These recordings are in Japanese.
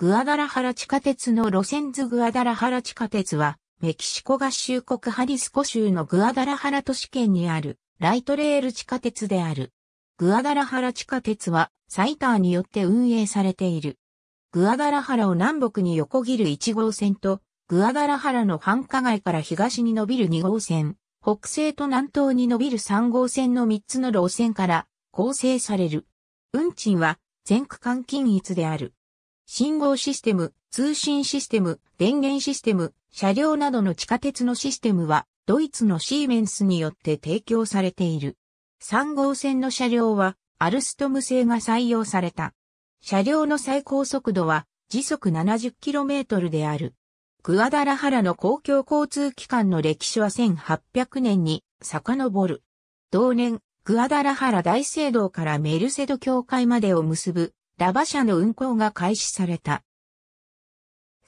グアダラハラ地下鉄の路線図グアダラハラ地下鉄は、メキシコ合衆国ハリスコ州のグアダラハラ都市圏にあるライトレール地下鉄である。グアダラハラ地下鉄はサイターによって運営されている。グアダラハラを南北に横切る1号線と、グアダラハラの繁華街から東に伸びる2号線、北西と南東に伸びる3号線の3つの路線から構成される。運賃は全区間均一である。信号システム、通信システム、電源システム、車両などの地下鉄のシステムは、ドイツのシーメンスによって提供されている。3号線の車両は、アルストム製が採用された。車両の最高速度は、時速 70km である。グアダラハラの公共交通機関の歴史は1800年に遡る。同年、グアダラハラ大聖堂からメルセド教会までを結ぶラバ社の運行が開始された。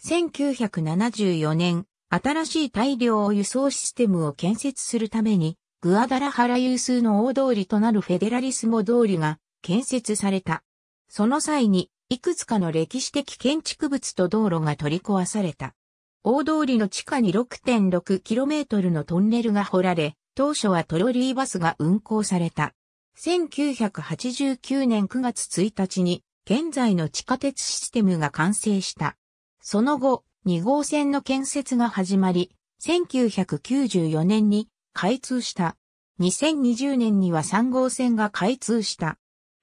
1974年、新しい大量輸送システムを建設するために、グアダラハラ有数の大通りとなるフェデラリスモ通りが建設された。その際に、いくつかの歴史的建築物と道路が取り壊された。大通りの地下に 6.6km のトンネルが掘られ、当初はトロリーバスが運行された。1989年9月1日に現在の地下鉄システムが完成した。その後、2号線の建設が始まり、1994年に開通した。2020年には3号線が開通した。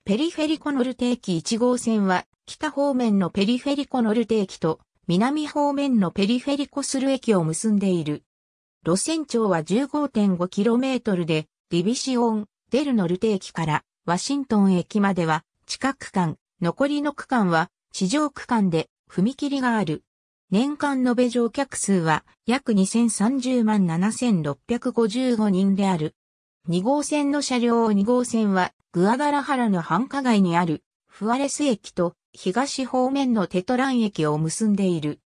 ペリフェリコノルテ駅1号線は、北方面のペリフェリコノルテ駅と、南方面のペリフェリコスル駅を結んでいる。路線長は 15.5km で、ディビシオン、デルノルテ駅からワシントン駅までは、近く間残りの区間は地上区間で踏切がある。年間延べ乗客数は約2030万7655人である。2号線の車両を2号線はグアダラハラの繁華街にあるフアレス駅と東方面のテトラン駅を結んでいる。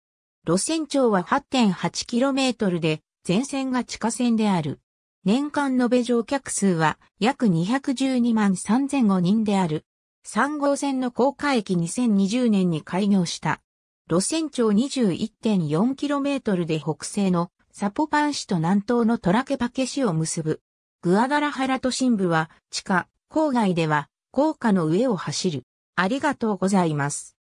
路線長は 8.8km で全線が地下線である。年間延べ乗客数は約212万3005人である。3号線の高架駅2020年に開業した。路線長 21.4km で北西のサポパン市と南東のトラケパケ市を結ぶ。グアダラハラ都心部は地下、郊外では高架の上を走る。ありがとうございます。